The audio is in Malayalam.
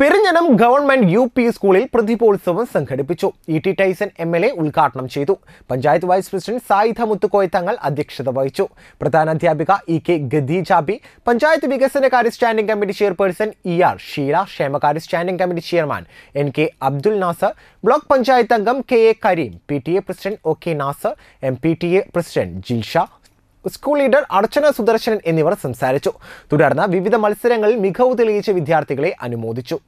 പെരിഞ്ഞനം ഗവൺമെന്റ് യു പി സ്കൂളിൽ പ്രതിഭോത്സവം സംഘടിപ്പിച്ചു E T Tyson M L A ഉദ്ഘാടനം ചെയ്തു പഞ്ചായത്ത് വൈസ് പ്രസിഡന്റ് സായിധ മുത്തുക്കോയ തങ്ങൾ അധ്യക്ഷത വഹിച്ചു പ്രധാന അധ്യാപിക ഇ കെ ഗദീജാബി പഞ്ചായത്ത് വികസന കാര്യ standing committee chairperson E R Sheela ക്ഷേമകാര്യ standing committee chairman N K Abdul Nasar block panchayat അംഗം K A Kareem P T A president O K Nasar M P T A president Jilsha school leader Archana Sudarshanan എന്നിവർ സംസാരിച്ചു തുടർന്ന് വിവിധ മത്സരങ്ങളിൽ മികവ് തെളിയിച്ച വിദ്യാർത്ഥികളെ അനുമോദിച്ചു